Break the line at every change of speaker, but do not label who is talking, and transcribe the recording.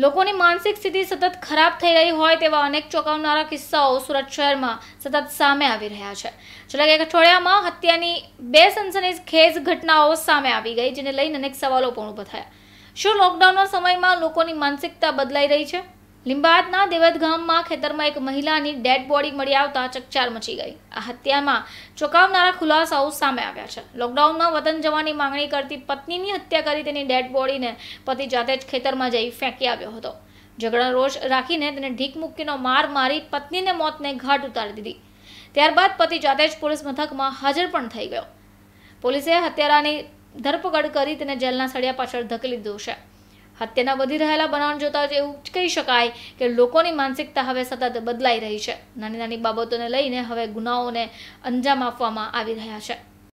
લોકોની માનસિક સ્થિતિ સતત ખરાબ થઈ રહી હોય તેવા અનેક ચોંકાવનારા કિસ્સાઓ સુરત શહેરમાં સતત સામે આવી રહ્યા છે છેલ્લા એક અઠવાડિયામાં હત્યાની બે ખેજ ઘટનાઓ સામે આવી ગઈ જેને લઈને અનેક સવાલો પણ ઊભા થયા શું લોકડાઉનના સમયમાં લોકોની માનસિકતા બદલાઈ રહી છે લિંબાયતના દેવદ ખેતરમાં એક મહિલાની ડેડ બોડી મળી આવતા ચકચાર મચી ગઈ આ હત્યામાં ચોંકાવનારા ખુલાસાઓ સામે આવ્યા છે લોકડાઉનમાં વતન જવાની માંગણી કરતી પત્નીની હત્યા કરી તેની ડેડ બોડીને પતિ જાતે જ ખેતરમાં જઈ ફેંકી આવ્યો હતો ઝઘડા રોષ રાખીને તેને ઢીક મૂકીનો માર મારી પત્નીને મોતને ઘાટ ઉતારી દીધી ત્યારબાદ પતિ જાતે જ પોલીસ મથકમાં હાજર પણ થઈ ગયો પોલીસે હત્યારાની ધરપકડ કરી તેને જેલના સળિયા પાછળ ધકેલી દીધું છે હત્યાના વધી રહેલા બનાવ જોતા જ એવું કહી શકાય કે લોકોની માનસિકતા હવે સતત બદલાઈ રહી છે નાની નાની બાબતોને લઈને હવે ગુનાઓને અંજામ આપવામાં આવી રહ્યા છે